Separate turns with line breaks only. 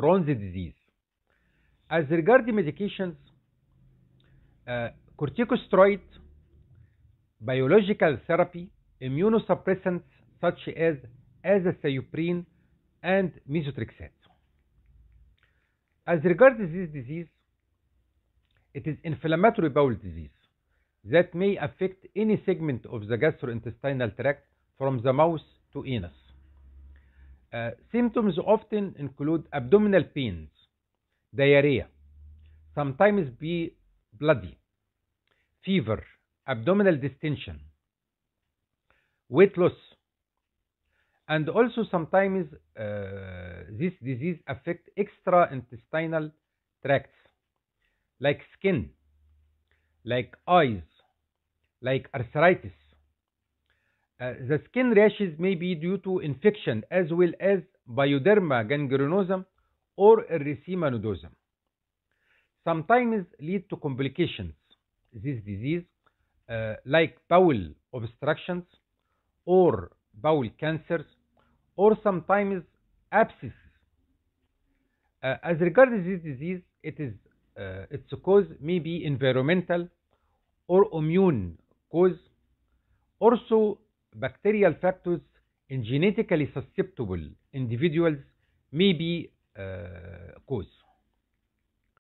Crohn's disease. As regards medications, uh, corticosteroid, biological therapy, immunosuppressants such as azathioprine and methotrexate. As regards this disease, it is inflammatory bowel disease that may affect any segment of the gastrointestinal tract from the mouth to anus. Uh, symptoms often include abdominal pains, diarrhea, sometimes be bloody, fever, abdominal distension, weight loss, and also sometimes uh, this disease affect intestinal tracts like skin, like eyes, like arthritis, uh, the skin rashes may be due to infection as well as bioderma gangrenosum or erythema nodosum. Sometimes lead to complications. This disease, uh, like bowel obstructions or bowel cancers, or sometimes abscesses. Uh, as regards this disease, it is uh, its cause may be environmental or immune cause. Also, bacterial factors in genetically susceptible individuals may be uh, cause.